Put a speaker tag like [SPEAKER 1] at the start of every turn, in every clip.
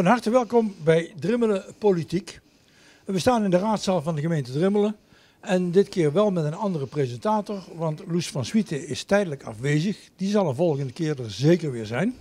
[SPEAKER 1] Van harte welkom bij Drimmelen Politiek. We staan in de raadzaal van de gemeente Drimmelen. En dit keer wel met een andere presentator, want Loes van Swieten is tijdelijk afwezig. Die zal de volgende keer er zeker weer zijn.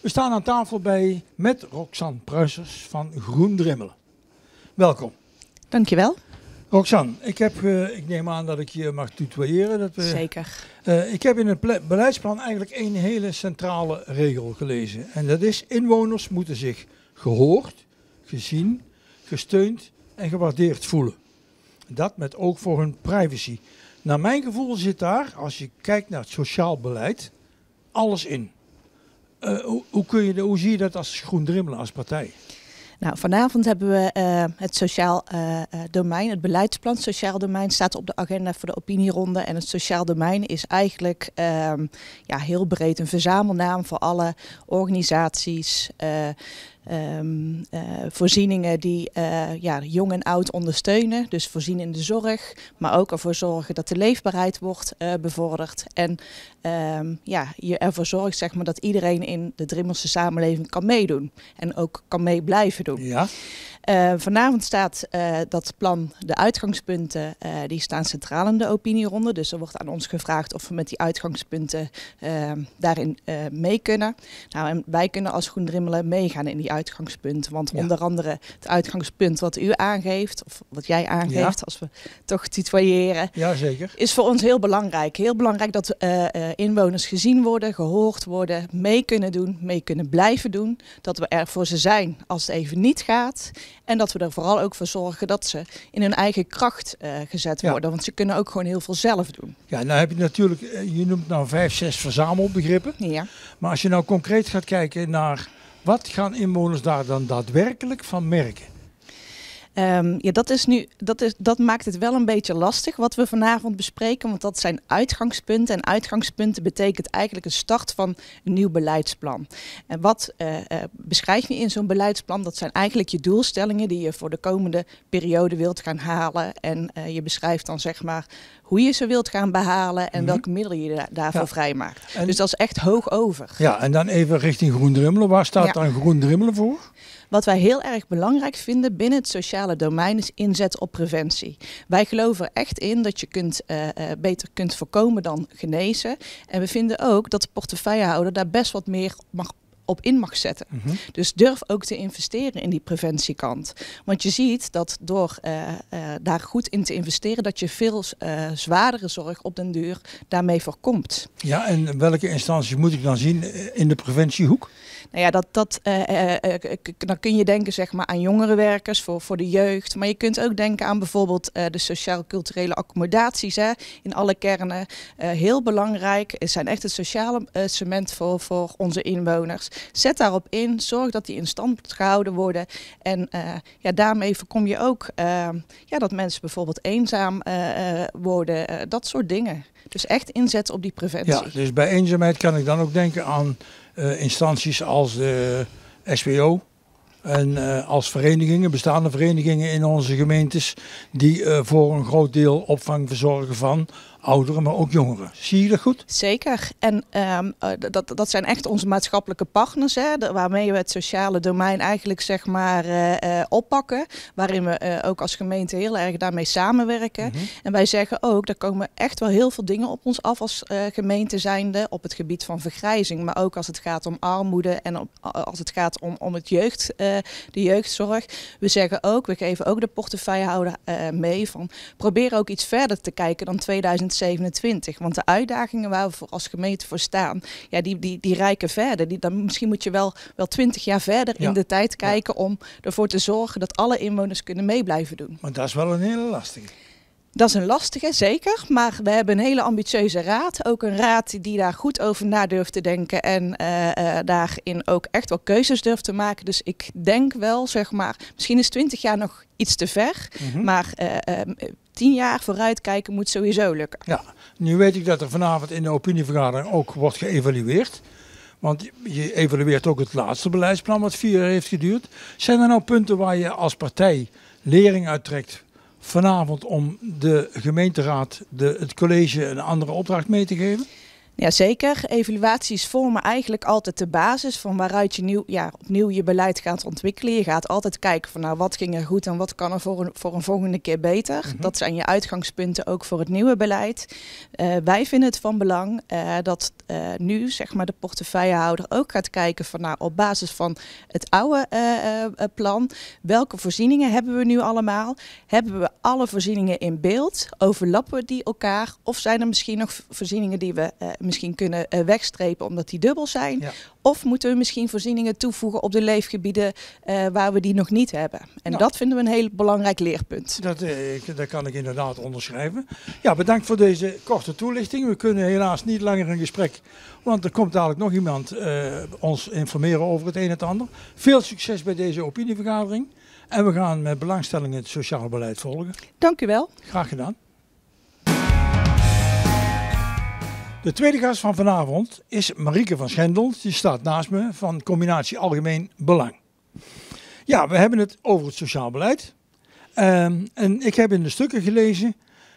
[SPEAKER 1] We staan aan tafel bij met Roxanne Pruisers van Groen Drimmelen. Welkom. Dankjewel. Roxanne, ik, heb, eh, ik neem aan dat ik je mag tutoyeren. Dat we, Zeker. Eh, ik heb in het beleidsplan eigenlijk één hele centrale regel gelezen. En dat is, inwoners moeten zich gehoord, gezien, gesteund en gewaardeerd voelen. Dat met oog voor hun privacy. Naar mijn gevoel zit daar, als je kijkt naar het sociaal beleid, alles in. Eh, hoe, kun je, hoe zie je dat als groen drimmelen, als partij? Nou, vanavond
[SPEAKER 2] hebben we eh, het sociaal eh, domein, het beleidsplan sociaal domein staat op de agenda voor de opinieronde. En het sociaal domein is eigenlijk ehm, ja, heel breed een verzamelnaam voor alle organisaties, Ehm, eh, voorzieningen die eh, ja, jong en oud ondersteunen. Dus voorzien in de zorg, maar ook ervoor zorgen dat de leefbaarheid wordt eh, bevorderd. En ehm, ja, je ervoor zorgt zeg maar, dat iedereen in de Drimmelse samenleving kan meedoen en ook kan mee blijven doen. Ja. Eh, vanavond staat eh, dat plan, de uitgangspunten, eh, die staan centraal in de opinieronde. Dus er wordt aan ons gevraagd of we met die uitgangspunten daarin mee kunnen. Nou, wij kunnen als Groen/Drimmelen meegaan in die uitgangspunten. Want onder andere het uitgangspunt wat u aangeeft, of wat jij aangeeft, als we toch titoyeren, ja, zeker. is voor ons heel belangrijk. Heel belangrijk dat inwoners gezien worden, gehoord worden, mee kunnen doen, mee kunnen blijven doen. Dat we er voor ze zijn als het even niet gaat. En dat we er vooral ook voor zorgen dat ze in hun eigen kracht eh, gezet worden. Want ze kunnen ook gewoon heel
[SPEAKER 1] veel zelf doen. Ja, nou heb je natuurlijk, eh, je noemt nou vijf, zes verzamelbegrippen. Ja. Maar als je nou concreet gaat kijken naar wat gaan inwoners daar dan daadwerkelijk van merken?
[SPEAKER 2] Ehm, ja, dat, is nu, dat,
[SPEAKER 1] is, dat maakt het wel een beetje lastig wat we vanavond
[SPEAKER 2] bespreken, want dat zijn uitgangspunten. En uitgangspunten betekent eigenlijk een start van een nieuw beleidsplan. En wat eh, eh, beschrijf je in zo'n beleidsplan? Dat zijn eigenlijk je doelstellingen die je voor de komende periode wilt gaan halen. En eh, je beschrijft dan zeg maar hoe je ze wilt gaan behalen en mhm. welke middelen je daarvoor vrijmaakt. dus dat is echt hoog over. Ja,
[SPEAKER 1] en dan even richting groen drimmelen. Waar staat dan groen drimmelen voor?
[SPEAKER 2] Wat wij heel erg belangrijk vinden binnen het sociale domein is inzet op preventie. Wij geloven er echt in dat je kunt, eh, eh, beter kunt voorkomen dan genezen. En we vinden ook dat de portefeuillehouder daar best wat meer mag op in mag zetten. Mhm. Dus durf ook te investeren in die preventiekant. Want je ziet dat door eh, eh, daar goed in te investeren, dat je veel eh, zwaardere zorg op den duur daarmee voorkomt.
[SPEAKER 1] Ja, en welke instanties moet ik dan zien in de preventiehoek?
[SPEAKER 2] Nou ja, dat, dat, dan kun je denken zeg maar, aan jongerenwerkers voor, voor de jeugd. Maar je kunt ook denken aan bijvoorbeeld de sociaal-culturele accommodaties hè, in alle kernen. heel belangrijk. Ze zijn echt het sociale cement voor, voor onze inwoners. Zet daarop in, zorg dat die in stand gehouden worden. En eh, ja, daarmee voorkom je ook ehm, ja, dat mensen bijvoorbeeld eenzaam eh, eh, worden, dat soort dingen. Dus echt inzet op die preventie. Ja,
[SPEAKER 1] dus bij eenzaamheid kan ik dan ook denken aan instanties als de SWO. En als verenigingen, bestaande verenigingen in onze gemeentes, die voor een groot deel opvang verzorgen van ouderen, maar ook jongeren. Zie je dat goed?
[SPEAKER 2] Zeker. En ehm, eh, dat, dat zijn echt onze maatschappelijke partners, hè, waarmee we het sociale domein eigenlijk zeg maar eh, eh, oppakken. Waarin we ook als gemeente heel erg daarmee samenwerken. Mhm. En wij zeggen ook, daar komen echt wel heel veel dingen op ons af als gemeente zijnde. Op het gebied van vergrijzing, maar ook als het gaat om armoede en als het gaat om, om het jeugd, de jeugdzorg. We zeggen ook, we geven ook de portefeuillehouder mee van probeer ook iets verder te kijken dan 2000 2027. Want de uitdagingen waar we voor als gemeente voor staan, ja, die, die, die rijken verder. Die, dan, misschien moet je wel, wel 20 jaar verder in de tijd kijken om ervoor te zorgen dat alle inwoners kunnen mee blijven doen.
[SPEAKER 1] Maar dat is wel een hele lastige.
[SPEAKER 2] Dat is een lastige, zeker. Maar we hebben een hele ambitieuze raad. Ook een raad die daar goed over na durft te denken. En uh, uh, daarin ook echt wel keuzes durft te maken. Dus ik denk wel, zeg maar, misschien is 20 jaar nog iets te ver. Mhm. Maar eh, ehm, tien jaar vooruitkijken moet sowieso
[SPEAKER 1] lukken. Ja, nu weet ik dat er vanavond in de opinievergadering ook wordt geëvalueerd. Want je evalueert ook het laatste beleidsplan wat vier jaar heeft geduurd. Zijn er nou punten waar je als partij lering uittrekt vanavond om de gemeenteraad, de, het college een andere opdracht mee te geven?
[SPEAKER 2] Ja, zeker. Evaluaties vormen eigenlijk altijd de basis van waaruit je nieuw, ja, opnieuw je beleid gaat ontwikkelen. Je gaat altijd kijken van nou, wat ging er goed en wat kan er voor een, voor een volgende keer beter. Mhm. Dat zijn je uitgangspunten ook voor het nieuwe beleid. Eh, wij vinden het van belang eh, dat eh, nu zeg maar, de portefeuillehouder ook gaat kijken van nou, op basis van het oude plan, welke voorzieningen hebben we nu allemaal? Hebben we alle voorzieningen in beeld? Overlappen die elkaar? Of zijn er misschien nog voorzieningen die we misschien kunnen uh, wegstrepen omdat die dubbel zijn? Of moeten we misschien voorzieningen toevoegen op de leefgebieden eh, waar we die nog niet hebben? En nou. dat vinden we een
[SPEAKER 1] heel belangrijk leerpunt. Dat, eh, dat kan ik inderdaad onderschrijven. Ja, bedankt voor deze korte toelichting. We kunnen helaas niet langer een gesprek, want er komt dadelijk nog iemand ons informeren over het een en het ander. Veel succes bij deze opinievergadering. En we gaan met belangstelling het sociaal beleid volgen. Dank u wel. Graag gedaan. De tweede gast van vanavond is Marieke van Schendel. Die staat naast me van combinatie Algemeen Belang. Ja, we hebben het over het sociaal beleid. Ehm, en ik heb in de stukken gelezen,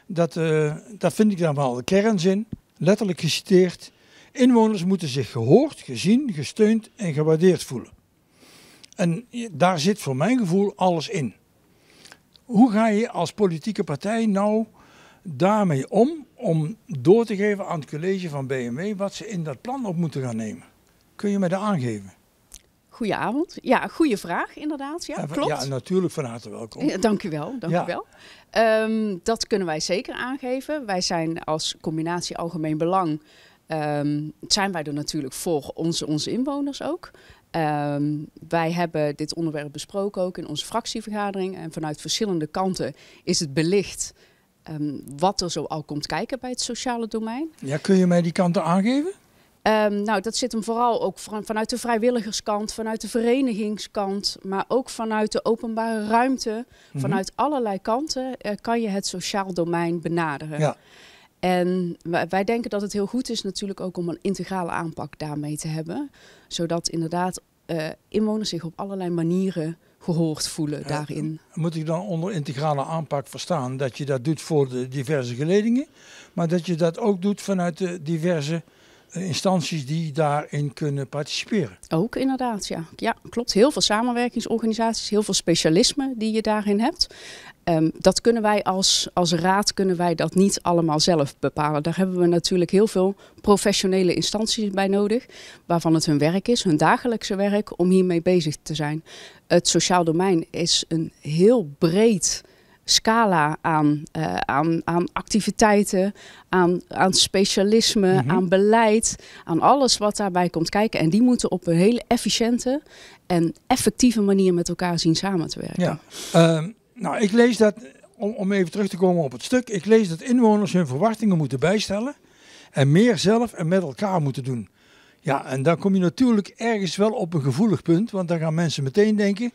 [SPEAKER 1] dat, eh, dat vind ik daar wel de kernzin, letterlijk geciteerd. Inwoners moeten zich gehoord, gezien, gesteund en gewaardeerd voelen. En daar zit voor mijn gevoel alles in. Hoe ga je als politieke partij nou daarmee om om door te geven aan het college van BMW wat ze in dat plan op moeten gaan nemen? Kun je mij dat aangeven?
[SPEAKER 3] Goedenavond. Ja, goede vraag inderdaad. Ja, klopt. Ja,
[SPEAKER 1] natuurlijk van harte welkom. Ja, dank u
[SPEAKER 3] wel. Dank u wel. Ehm, dat kunnen wij zeker aangeven. Wij zijn als combinatie algemeen belang, um, zijn wij er natuurlijk voor onze, onze inwoners ook. Ehm, wij hebben dit onderwerp besproken ook in onze fractievergadering. En vanuit verschillende kanten is het belicht Ehm, wat er zo al komt kijken bij het sociale domein.
[SPEAKER 1] Ja, kun je mij die kanten aangeven?
[SPEAKER 3] Ehm, nou, dat zit hem vooral ook vanuit de vrijwilligerskant, vanuit de verenigingskant, maar ook vanuit de openbare ruimte. Mhm. Vanuit allerlei kanten eh, kan je het sociaal domein benaderen. Ja. En wij, denken dat het heel goed is natuurlijk ook om een integrale aanpak daarmee te hebben. Zodat inderdaad eh, inwoners zich op allerlei manieren gehoord voelen eh, daarin.
[SPEAKER 1] Moet ik dan onder integrale aanpak verstaan dat je dat doet voor de diverse geledingen, maar dat je dat ook doet vanuit de diverse instanties die daarin kunnen participeren.
[SPEAKER 3] Ook inderdaad, ja. Ja, klopt. Heel veel samenwerkingsorganisaties, heel veel specialismen die je daarin hebt. Ehm, dat kunnen wij als, als raad kunnen wij dat niet allemaal zelf bepalen. Daar hebben we natuurlijk heel veel professionele instanties bij nodig, waarvan het hun werk is, hun dagelijkse werk, om hiermee bezig te zijn. Het sociaal domein is een heel breed scala aan, eh, aan, aan activiteiten, aan, aan specialisme, mhm. aan beleid, aan alles wat daarbij komt kijken. En die moeten op een hele efficiënte en effectieve manier met elkaar zien samen te werken.
[SPEAKER 1] Ja. Ehm, nou, ik lees dat, om, om even terug te komen op het stuk, ik lees dat inwoners hun verwachtingen moeten bijstellen en meer zelf en met elkaar moeten doen. Ja, en dan kom je natuurlijk ergens wel op een gevoelig punt, want dan gaan mensen meteen denken,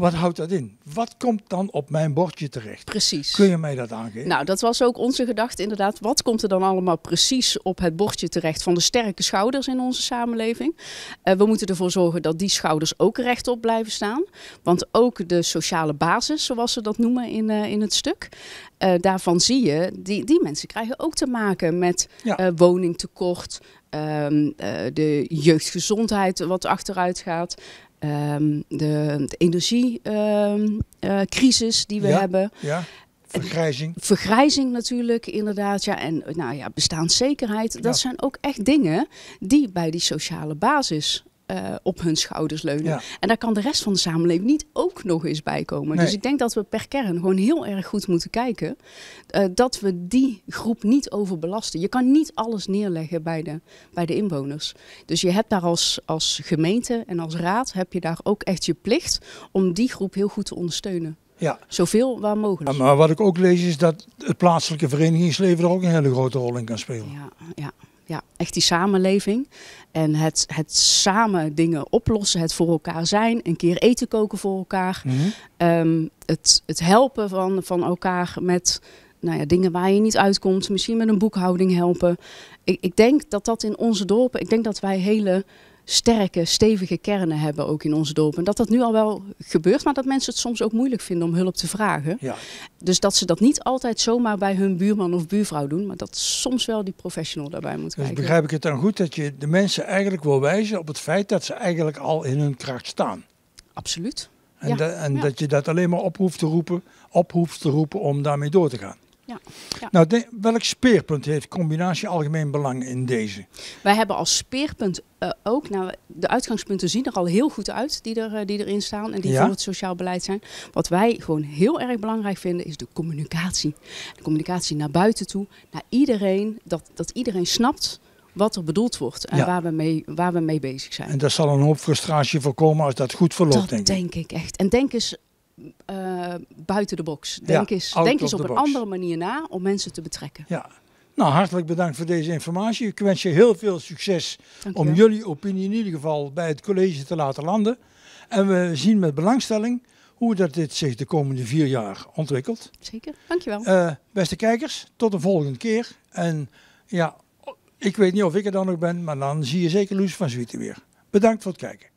[SPEAKER 1] wat houdt dat in? Wat komt dan op mijn bordje terecht? Precies. Kun je mij dat aangeven? Nou,
[SPEAKER 3] dat was ook onze gedachte inderdaad. Wat komt er dan allemaal precies op het bordje terecht van de sterke schouders in onze samenleving? Eh, we moeten ervoor zorgen dat die schouders ook rechtop blijven staan. Want ook de sociale basis, zoals ze dat noemen in, eh, in het stuk, eh, daarvan zie je, die, die mensen krijgen ook te maken met woningtekort, ehm, de jeugdgezondheid wat achteruit gaat. Ehm, de, de energiecrisis ehm, eh, die we hebben.
[SPEAKER 1] Ja. Vergrijzing.
[SPEAKER 3] Vergrijzing natuurlijk, inderdaad. Ja. En nou ja, bestaanszekerheid. Dat zijn ook echt dingen die bij die sociale basis eh, op hun schouders leunen. En daar kan de rest van de samenleving niet ook nog eens bij komen. Dus ik denk dat we per kern gewoon heel erg goed moeten kijken eh, dat we die groep niet overbelasten. Je kan niet alles neerleggen bij de, bij de inwoners. Dus je hebt daar als, als gemeente en als raad heb je daar ook echt je plicht om die groep heel goed te ondersteunen.
[SPEAKER 1] Ja. Zoveel waar mogelijk. maar wat ik ook lees is dat het plaatselijke verenigingsleven er ook een hele grote rol in kan spelen. Ja,
[SPEAKER 3] ja ja, echt die samenleving. En het, het samen dingen oplossen, het voor elkaar zijn, een keer eten koken voor elkaar. Mhm. Ehm, het, het helpen van, van elkaar met nou ja, dingen waar je niet uitkomt. Misschien met een boekhouding helpen. Ik, ik denk dat dat in onze dorpen, ik denk dat wij hele sterke, stevige kernen hebben ook in onze dorpen. En dat dat nu al wel gebeurt, maar dat mensen het soms ook moeilijk vinden om hulp te vragen. Ja. Dus dat ze dat niet altijd zomaar bij hun buurman of buurvrouw doen, maar dat soms wel die professional daarbij moet dus kijken. Dus begrijp
[SPEAKER 1] ik het dan goed dat je de mensen eigenlijk wil wijzen op het feit dat ze eigenlijk al in hun kracht staan? Absoluut. En, ja. dat, en dat je dat alleen maar op hoeft te roepen, op hoeft te roepen om daarmee door te gaan. Ja, Nou, de, welk speerpunt heeft combinatie algemeen belang in deze?
[SPEAKER 3] Wij hebben als speerpunt eh, ook, nou, de uitgangspunten zien er al heel goed uit die, er, eh, die erin staan en die voor het sociaal beleid zijn. Wat wij gewoon heel erg belangrijk vinden is de communicatie. De communicatie naar buiten toe, naar iedereen, dat, dat iedereen snapt wat er bedoeld wordt en waar, we mee, waar we mee bezig zijn. En
[SPEAKER 1] dat zal een hoop frustratie voorkomen als dat goed verloopt, dat denk ik. denk
[SPEAKER 3] ik echt. En denk eens eh, buiten de box. Denk, ja, eens, denk eens op, een andere manier na om mensen te betrekken.
[SPEAKER 1] Ja. Nou, hartelijk bedankt voor deze informatie. Ik wens je heel veel succes om jullie opinie in ieder geval bij het college te laten landen. En we zien met belangstelling hoe dat dit zich de komende vier jaar ontwikkelt.
[SPEAKER 3] Zeker, dankjewel. Uh, eh,
[SPEAKER 1] beste kijkers, tot de volgende keer. En ja, ik weet niet of ik er dan nog ben, maar dan zie je zeker Loes van Zwieten weer. Bedankt voor het kijken.